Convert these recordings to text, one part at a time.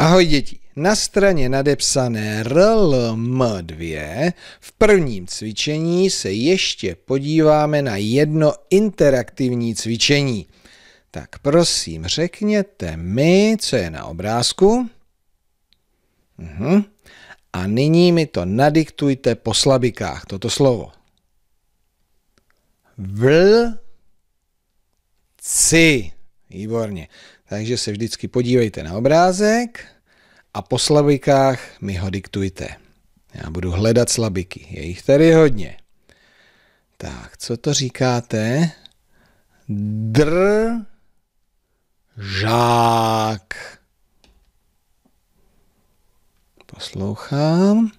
Ahoj děti, na straně nadepsané RLM2 v prvním cvičení se ještě podíváme na jedno interaktivní cvičení. Tak prosím, řekněte mi, co je na obrázku. Uhum. A nyní mi to nadiktujte po slabikách, toto slovo. Vl, Výborně. Takže se vždycky podívejte na obrázek a po slabikách mi ho diktujte. Já budu hledat slabiky, je jich tady hodně. Tak, co to říkáte? Dr... Žák. Poslouchám.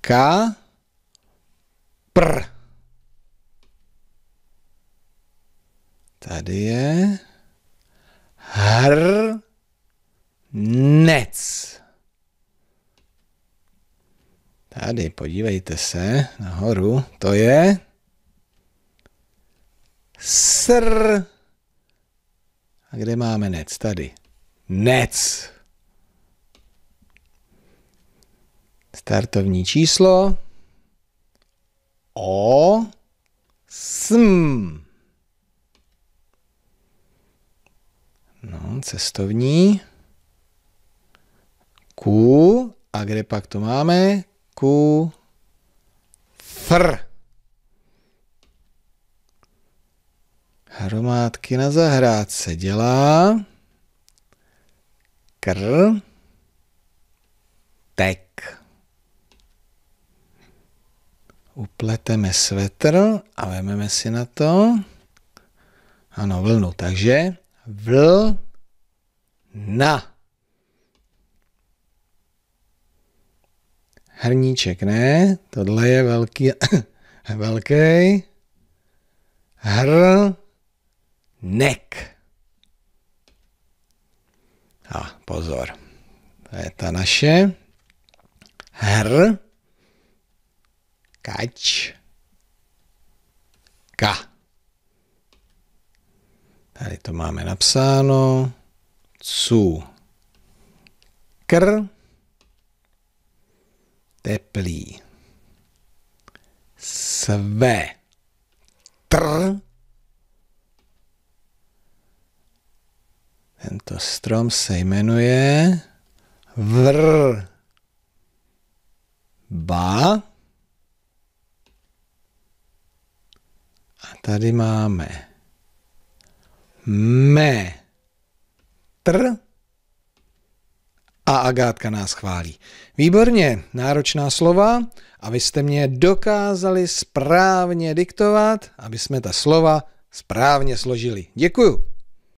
K. Pr. Tady je. Hrnec. Tady, podívejte se nahoru, to je sr. A kde máme nec? Tady. Nec. Startovní číslo. O. Sm. cestovní. Q. A kde pak to máme? Q. Fr. Hromádky na zahrádce dělá kr tek. Upleteme svetr a vememe si na to ano, vlnu. Takže vl na. Hrníček ne, tohle je velký, velký. Hr, nek. A pozor, to je ta naše. Hr, kač, ka. Tady to máme napsáno su kr teplý sve tr tento strom se jmenuje vr ba a tady máme me Tr. A Agátka nás chválí. Výborně, náročná slova, abyste mě dokázali správně diktovat, aby jsme ta slova správně složili. Děkuju.